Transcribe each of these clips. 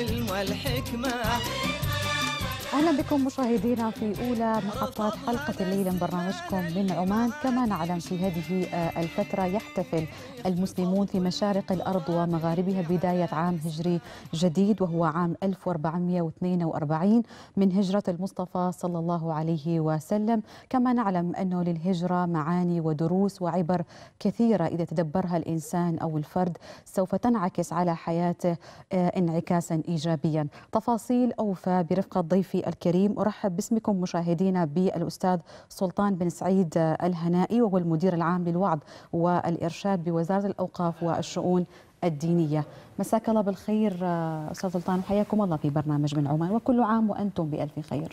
العلم والحكمة اهلا بكم مشاهدينا في اولى محطات حلقه الليل من برنامجكم من عمان كما نعلم في هذه آه، الفتره يحتفل المسلمون في مشارق الارض ومغاربها بدايه عام هجري جديد وهو عام 1442 من هجره المصطفى صلى الله عليه وسلم كما نعلم انه للهجره معاني ودروس وعبر كثيره اذا تدبرها الانسان او الفرد سوف تنعكس على حياته آه، انعكاسا ايجابيا تفاصيل اوفى برفقه ضيفي الكريم أرحب باسمكم مشاهدينا بالأستاذ سلطان بن سعيد الهنائي وهو المدير العام للوعظ والإرشاد بوزارة الأوقاف والشؤون الدينية مساك الله بالخير أستاذ سلطان وحياكم الله في برنامج من عمان وكل عام وأنتم بألف خير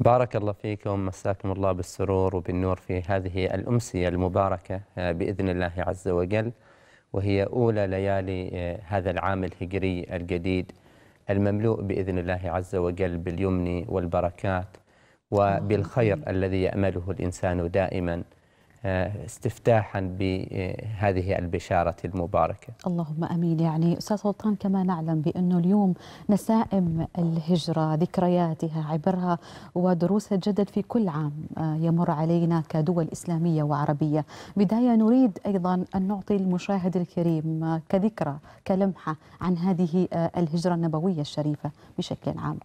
بارك الله فيكم مساكم الله بالسرور وبالنور في هذه الأمسية المباركة آه، بإذن الله عز وجل وهي أولى ليالي آه، هذا العام الهجري الجديد المملوء بإذن الله عز وجل باليمن والبركات وبالخير الذي يأمله الإنسان دائما آه، استفتاحا بهذه البشارة المباركة اللهم أمين يعني أستاذ سلطان كما نعلم بأنه اليوم نسائم الهجرة ذكرياتها عبرها ودروسها تجدد في كل عام آه، يمر علينا كدول إسلامية وعربية بداية نريد أيضا أن نعطي المشاهد الكريم آه، كذكرى كلمحة عن هذه الهجرة النبوية الشريفة بشكل عام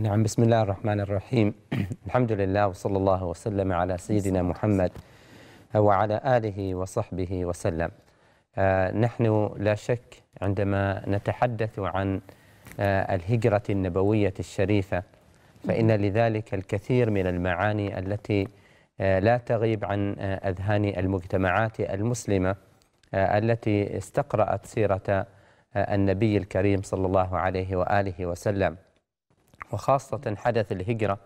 نعم بسم الله الرحمن الرحيم الحمد لله وصلى الله وسلم على سيدنا محمد وعلى آله وصحبه وسلم آه، نحن لا شك عندما نتحدث عن آه، الهجرة النبوية الشريفة فإن لذلك الكثير من المعاني التي آه، لا تغيب عن أذهان المجتمعات المسلمة التي استقرأت سيرة النبي الكريم صلى الله عليه وآله وسلم وخاصة حدث الهجرة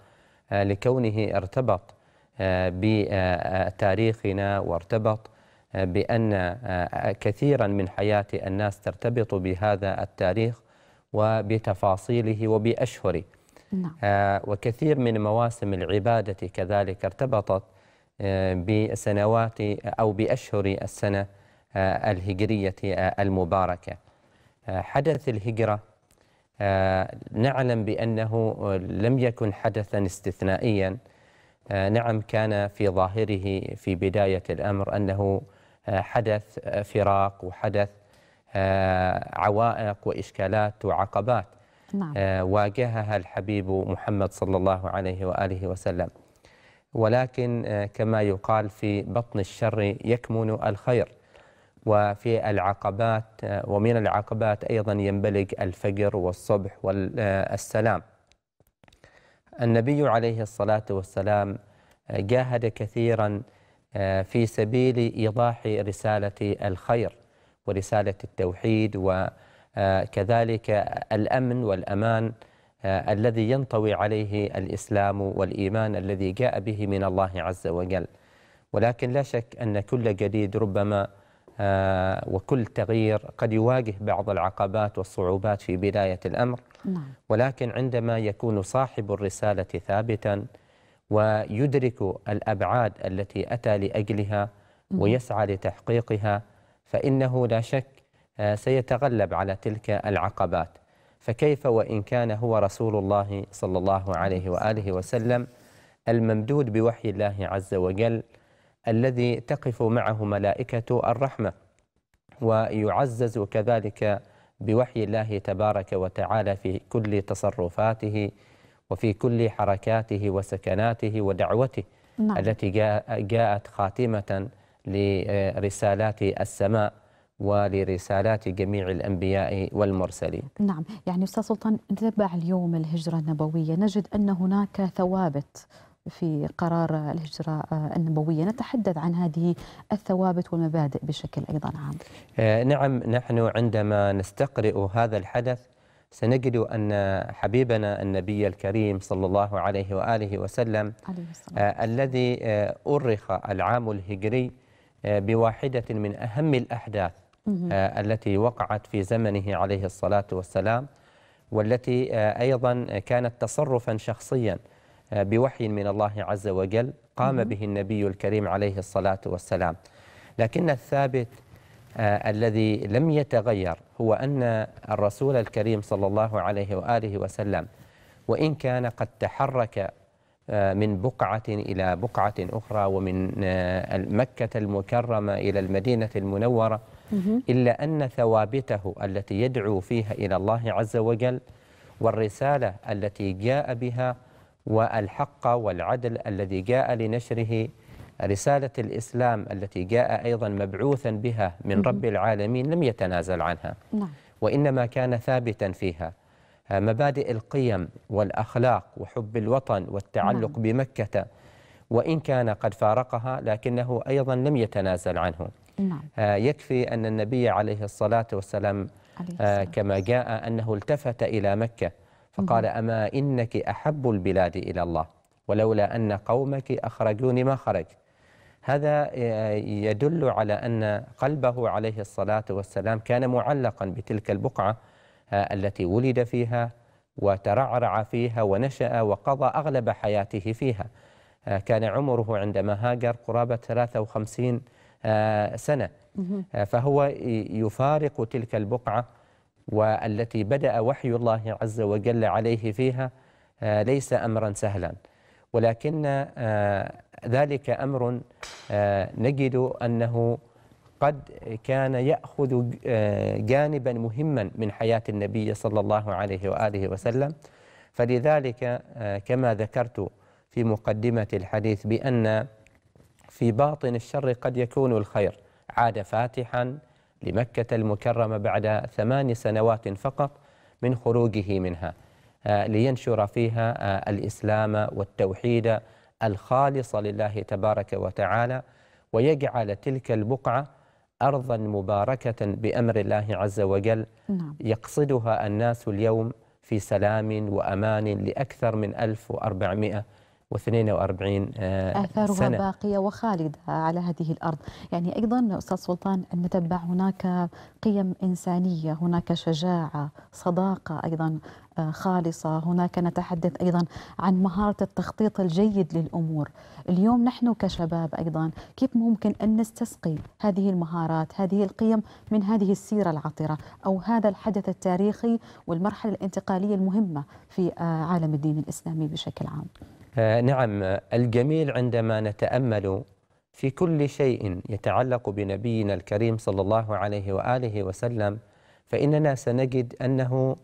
لكونه ارتبط آه، بتاريخنا آه، آه، وارتبط بأن كثيرا من حياة الناس ترتبط بهذا التاريخ وبتفاصيله وبأشهره نعم. وكثير من مواسم العبادة كذلك ارتبطت بسنوات أو بأشهر السنة الهجرية المباركة حدث الهجرة نعلم بأنه لم يكن حدثا استثنائيا آه، نعم كان في ظاهره في بداية الأمر أنه آه، حدث آه، فراق وحدث عوائق وإشكالات وعقبات نعم. واجهها الحبيب محمد صلى الله عليه وآله وسلم ولكن كما يقال في بطن الشر يكمن الخير وفي العقبات ومن العقبات أيضا ينبلغ الفجر والصبح والسلام النبي عليه الصلاة والسلام آه، جاهد كثيرا آه، في سبيل إيضاح رسالة الخير ورسالة التوحيد وكذلك آه، الأمن والأمان الذي ينطوي عليه الإسلام والإيمان الذي جاء به من الله عز وجل ولكن لا شك أن كل جديد ربما آه، وكل تغيير قد يواجه بعض العقبات والصعوبات في بداية الأمر نعم. ولكن عندما يكون صاحب الرسالة ثابتا ويدرك الأبعاد التي أتى لأجلها ويسعى لتحقيقها فإنه لا شك آه، سيتغلب على تلك العقبات فكيف وإن كان هو رسول الله صلى الله عليه وآله وسلم الممدود بوحي الله عز وجل الذي تقف معه ملائكة الرحمة ويعزز كذلك بوحي الله تبارك وتعالى في كل تصرفاته وفي كل حركاته وسكناته ودعوته نعم. التي جاءت خاتمة لرسالات السماء ولرسالات جميع الأنبياء والمرسلين نعم يعني أستاذ سلطان نتبع اليوم الهجرة النبوية نجد أن هناك ثوابت في قرار الهجرة النبوية نتحدث عن هذه الثوابت والمبادئ بشكل أيضا عام آه، نعم نحن عندما نستقرئ هذا الحدث سنجد أن حبيبنا النبي الكريم صلى الله عليه وآله وسلم عليه آه الذي آه، أرخ العام الهجري آه، بواحدة من أهم الأحداث آه التي وقعت في زمنه عليه الصلاة والسلام والتي آه أيضا كانت تصرفا شخصيا بوحي من الله عز وجل قام به النبي الكريم عليه الصلاة والسلام لكن الثابت آه، الذي لم يتغير هو أن الرسول الكريم صلى الله عليه وآله وسلم وإن كان قد تحرك آه، من بقعة إلى بقعة أخرى ومن آه، مكة المكرمة إلى المدينة المنورة إلا أن ثوابته التي يدعو فيها إلى الله عز وجل والرسالة التي جاء بها والحق والعدل الذي جاء لنشره رسالة الإسلام التي جاء أيضا مبعوثا بها من رب العالمين لم يتنازل عنها نعم. وإنما كان ثابتا فيها آه، مبادئ القيم والأخلاق وحب الوطن والتعلق نعم. بمكة وإن كان قد فارقها لكنه أيضا لم يتنازل عنه نعم. آه، يكفي أن النبي عليه الصلاة والسلام عليه آه، الصلاة. كما جاء أنه التفت إلى مكة فقال أما إنك أحب البلاد إلى الله ولولا أن قومك أخرجوني ما خرج هذا آه، يدل على أن قلبه عليه الصلاة والسلام كان معلقا بتلك البقعة آه، التي ولد فيها وترعرع فيها ونشأ وقضى أغلب حياته فيها آه، كان عمره عندما هاجر قرابة 53 سنة فهو يفارق تلك البقعة والتي بدأ وحي الله عز وجل عليه فيها آه، ليس أمرا سهلا ولكن آه، ذلك أمر آه، نجد أنه قد كان يأخذ جانبا مهما من حياة النبي صلى الله عليه وآله وسلم فلذلك كما ذكرت في مقدمة الحديث بأن في باطن الشر قد يكون الخير عاد فاتحا لمكة المكرمة بعد ثمان سنوات فقط من خروجه منها آه، لينشر فيها آه، الإسلام والتوحيد الخالص لله تبارك وتعالى ويجعل تلك البقعة أرضا مباركة بأمر الله عز وجل نعم. يقصدها الناس اليوم في سلام وأمان لأكثر من 1400 و 42 آثارها سنة. باقية وخالدة على هذه الأرض يعني أيضا أستاذ سلطان نتبع هناك قيم إنسانية هناك شجاعة صداقة أيضا آه، خالصة هناك نتحدث أيضا عن مهارة التخطيط الجيد للأمور اليوم نحن كشباب أيضا كيف ممكن أن نستسقي هذه المهارات هذه القيم من هذه السيرة العطرة أو هذا الحدث التاريخي والمرحلة الانتقالية المهمة في آه، عالم الدين الإسلامي بشكل عام آه، نعم الجميل عندما نتأمل في كل شيء يتعلق بنبينا الكريم صلى الله عليه وآله وسلم فإننا سنجد أنه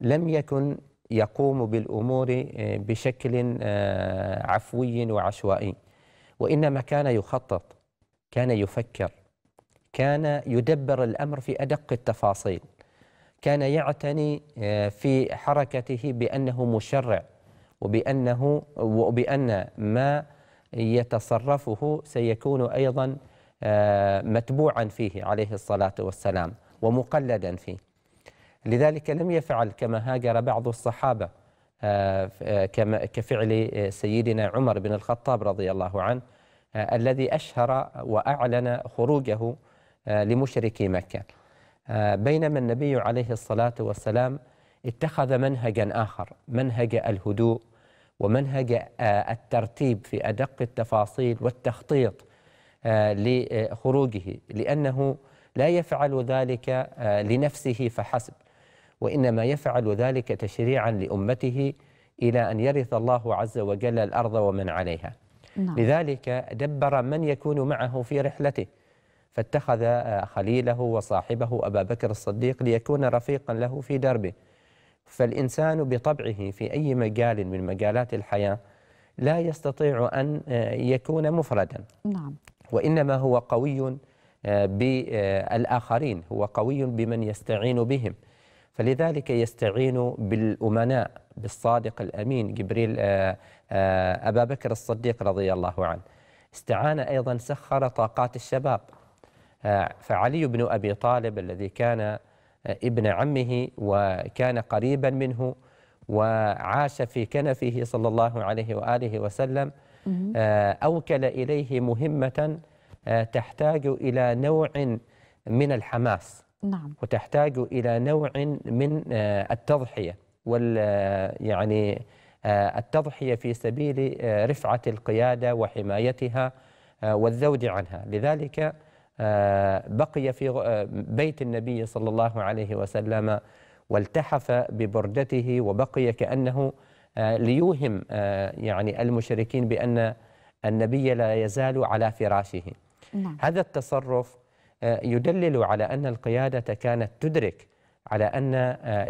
لم يكن يقوم بالأمور آه، بشكل آه، عفوي وعشوائي وإنما كان يخطط كان يفكر كان يدبر الأمر في أدق التفاصيل كان يعتني في حركته بأنه مشرع وبأنه وبأن ما يتصرفه سيكون أيضا آه، متبوعا فيه عليه الصلاة والسلام ومقلدا فيه لذلك لم يفعل كما هاجر بعض الصحابة آه، آه، كفعل سيدنا عمر بن الخطاب رضي الله عنه الذي أشهر وأعلن خروجه لمشركي مكة بينما النبي عليه الصلاة والسلام اتخذ منهجا آخر منهج الهدوء ومنهج آه، الترتيب في أدق التفاصيل والتخطيط آه، لخروجه لأنه لا يفعل ذلك آه، لنفسه فحسب وإنما يفعل ذلك تشريعا لأمته إلى أن يرث الله عز وجل الأرض ومن عليها نعم. لذلك دبر من يكون معه في رحلته فاتخذ خليله وصاحبه أبا بكر الصديق ليكون رفيقا له في دربه فالإنسان بطبعه في أي مجال من مجالات الحياة لا يستطيع أن آه، يكون مفردا نعم وإنما هو قوي آه، بالآخرين هو قوي بمن يستعين بهم فلذلك يستعين بالأمناء بالصادق الأمين جبريل آه، أبا بكر الصديق رضي الله عنه استعان أيضا سخر طاقات الشباب فعلي بن أبي طالب الذي كان ابن عمه وكان قريبا منه وعاش في كنفه صلى الله عليه وآله وسلم آه، أوكل إليه مهمة آه، تحتاج إلى نوع من الحماس نعم. وتحتاج إلى نوع من آه، التضحية وال يعني التضحية في سبيل رفعة القيادة وحمايتها والذود عنها لذلك آه، بقي في آه، بيت النبي صلى الله عليه وسلم والتحف ببردته وبقي كأنه آه، ليوهم يعني المشركين بأن النبي لا يزال على فراشه نعم. هذا التصرف يدلل على أن القيادة كانت تدرك على أن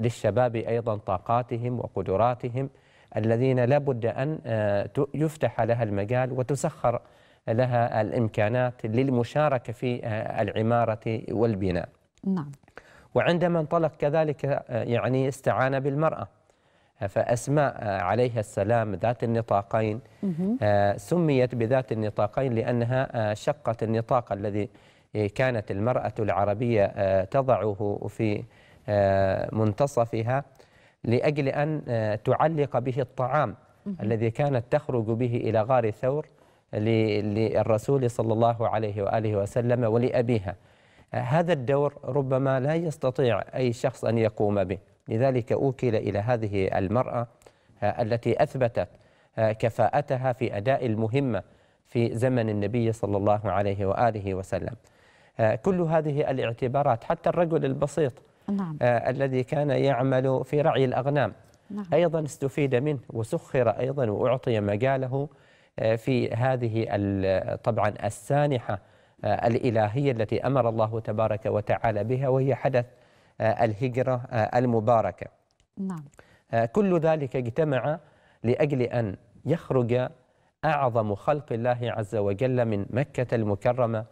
للشباب أيضا طاقاتهم وقدراتهم الذين لابد أن يفتح لها المجال وتسخر لها الإمكانات للمشاركة في آه، العمارة والبناء نعم وعندما انطلق كذلك آه، يعني استعان بالمرأة فأسماء آه، عليها السلام ذات النطاقين سميت بذات النطاقين لأنها شقت النطاق الذي كانت المرأة العربية تضعه في منتصفها لأجل أن تعلق به الطعام الذي كانت تخرج به إلى غار ثور للرسول صلى الله عليه وآله وسلم ولأبيها هذا الدور ربما لا يستطيع أي شخص أن يقوم به لذلك أوكل إلى هذه المرأة آه، التي أثبتت آه، كفاءتها في أداء المهمة في زمن النبي صلى الله عليه وآله وسلم آه، كل هذه الاعتبارات حتى الرجل البسيط نعم. الذي كان يعمل في رعي الأغنام نعم. أيضا استفيد منه وسخر أيضا وأعطي مجاله آه، في هذه طبعا السانحة آه، الإلهية التي أمر الله تبارك وتعالى بها وهي حدث آه، الهجرة المباركة نعم. كل ذلك اجتمع لأجل أن يخرج أعظم خلق الله عز وجل من مكة المكرمة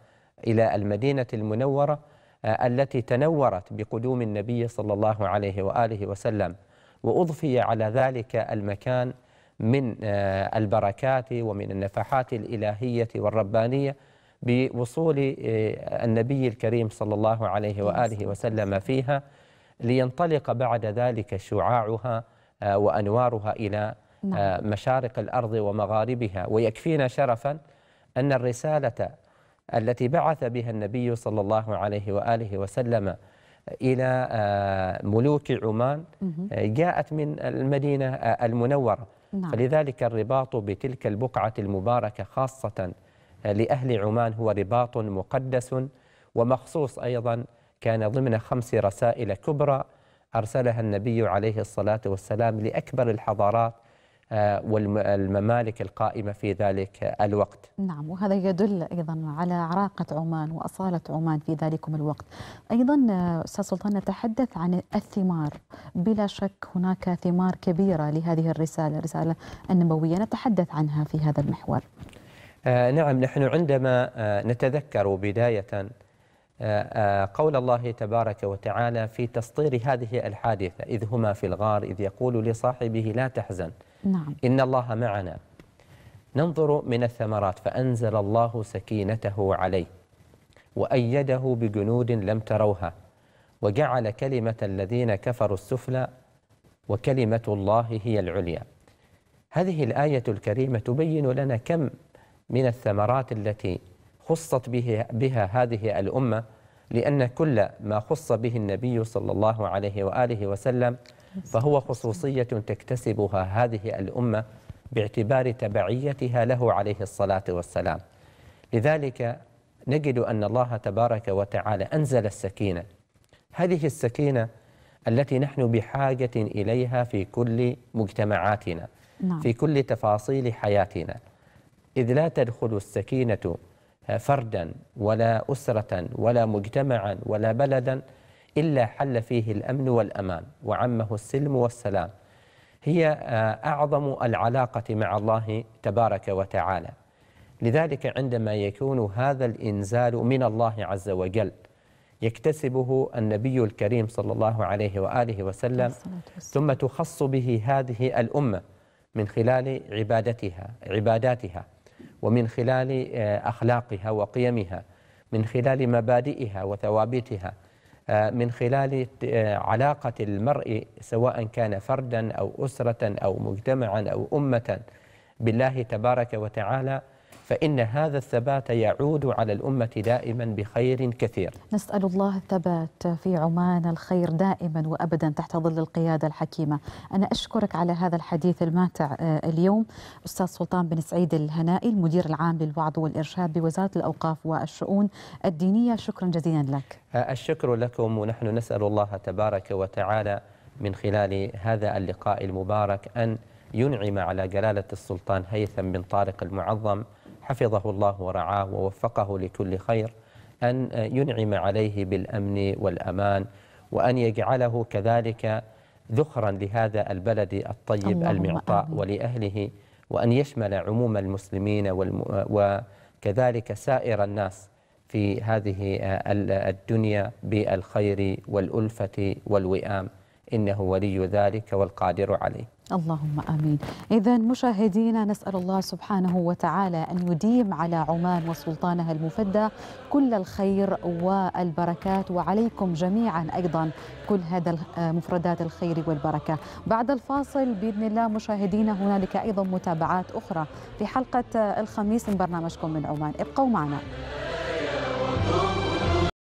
إلى المدينة المنورة التي تنورت بقدوم النبي صلى الله عليه وآله وسلم وأضفي على ذلك المكان من آه، البركات ومن النفحات الإلهية والربانية بوصول آه، النبي الكريم صلى الله عليه وآله وسلم فيها لينطلق بعد ذلك شعاعها آه، وأنوارها إلى نعم. مشارق الأرض ومغاربها ويكفينا شرفا أن الرسالة التي بعث بها النبي صلى الله عليه وآله وسلم إلى ملوك عمان جاءت من المدينة المنورة نعم. فلذلك الرباط بتلك البقعة المباركة خاصة آه، لأهل عمان هو رباط مقدس ومخصوص أيضا كان ضمن خمس رسائل كبرى أرسلها النبي عليه الصلاة والسلام لأكبر الحضارات والممالك القائمة في ذلك الوقت نعم وهذا يدل أيضا على عراقة عمان وأصالة عمان في ذلك الوقت أيضا أستاذ سلطان نتحدث عن الثمار بلا شك هناك ثمار كبيرة لهذه الرسالة الرسالة النبوية نتحدث عنها في هذا المحور آه، نعم نحن عندما آه، نتذكر بداية آه، قول الله تبارك وتعالى في تسطير هذه الحادثة إذ هما في الغار إذ يقول لصاحبه لا تحزن نعم إن الله معنا ننظر من الثمرات فأنزل الله سكينته عليه وأيده بجنود لم تروها وجعل كلمة الذين كفروا السفلى وكلمة الله هي العليا هذه الآية الكريمة تبين لنا كم من الثمرات التي خصت به بها هذه الأمة لأن كل ما خص به النبي صلى الله عليه وآله وسلم فهو خصوصية تكتسبها هذه الأمة باعتبار تبعيتها له عليه الصلاة والسلام لذلك نجد أن الله تبارك وتعالى أنزل السكينة هذه السكينة التي نحن بحاجة إليها في كل مجتمعاتنا نعم. في كل تفاصيل حياتنا إذ لا تدخل السكينة فردا ولا أسرة ولا مجتمعا ولا بلدا إلا حل فيه الأمن والأمان وعمه السلم والسلام هي آه، أعظم العلاقة مع الله تبارك وتعالى لذلك عندما يكون هذا الإنزال من الله عز وجل يكتسبه النبي الكريم صلى الله عليه وآله وسلم ثم تخص به هذه الأمة من خلال عبادتها عباداتها ومن خلال آه، أخلاقها وقيمها من خلال مبادئها وثوابتها آه، من خلال آه، علاقة المرء سواء كان فردا أو أسرة أو مجتمعا أو أمة بالله تبارك وتعالى فإن هذا الثبات يعود على الأمة دائما بخير كثير نسأل الله الثبات في عمان الخير دائما وأبدا تحت ظل القيادة الحكيمة أنا أشكرك على هذا الحديث الماتع آه، اليوم أستاذ سلطان بن سعيد الهنائي المدير العام للوعظ والإرشاد بوزارة الأوقاف والشؤون الدينية شكرا جزيلا لك آه، الشكر لكم ونحن نسأل الله تبارك وتعالى من خلال هذا اللقاء المبارك أن ينعم على جلالة السلطان هيثم بن طارق المعظم حفظه الله ورعاه ووفقه لكل خير أن ينعم عليه بالأمن والأمان وأن يجعله كذلك ذخرا لهذا البلد الطيب المعطاء ولأهله وأن يشمل عموم المسلمين وكذلك سائر الناس في هذه آه، الدنيا بالخير والألفة والوئام إنه ولي ذلك والقادر عليه اللهم امين. اذا مشاهدينا نسال الله سبحانه وتعالى ان يديم على عمان وسلطانها المفدى كل الخير والبركات وعليكم جميعا ايضا كل هذا آه، مفردات الخير والبركه. بعد الفاصل باذن الله مشاهدينا هنالك ايضا متابعات اخرى في حلقه آه، الخميس من برنامجكم من عمان، ابقوا معنا.